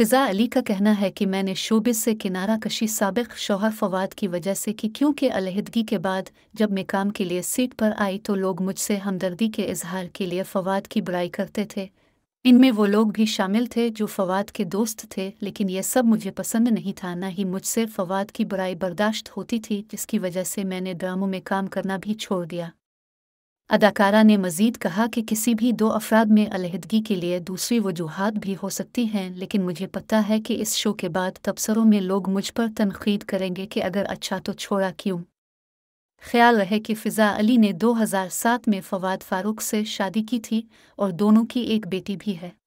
फिजा अली का कहना है कि मैंने शोबे से किनारा कशी सबक शोहर फवाद की वजह से की क्योंकि अलहदगी के बाद जब मैं काम के लिए सीट पर आई तो लोग मुझसे हमदर्दी के इजहार के लिए फवाद की बुराई करते थे इनमें वो लोग भी शामिल थे जो फवाद के दोस्त थे लेकिन यह सब मुझे पसंद नहीं था ना ही मुझसे फवाद की बुराई बर्दाश्त होती थी जिसकी वजह से मैंने ड्रामों में काम करना भी छोड़ दिया अदाकारा ने मजीद कहा कि किसी भी दो अफराद में अलहदगी के लिए दूसरी वजूहत भी हो सकती हैं लेकिन मुझे पता है कि इस शो के बाद तबसरों में लोग मुझ पर तनकीद करेंगे कि अगर अच्छा तो छोड़ा क्यों ख्याल रहे कि फ़िज़ा अली ने 2007 में फवाद फारूक से शादी की थी और दोनों की एक बेटी भी है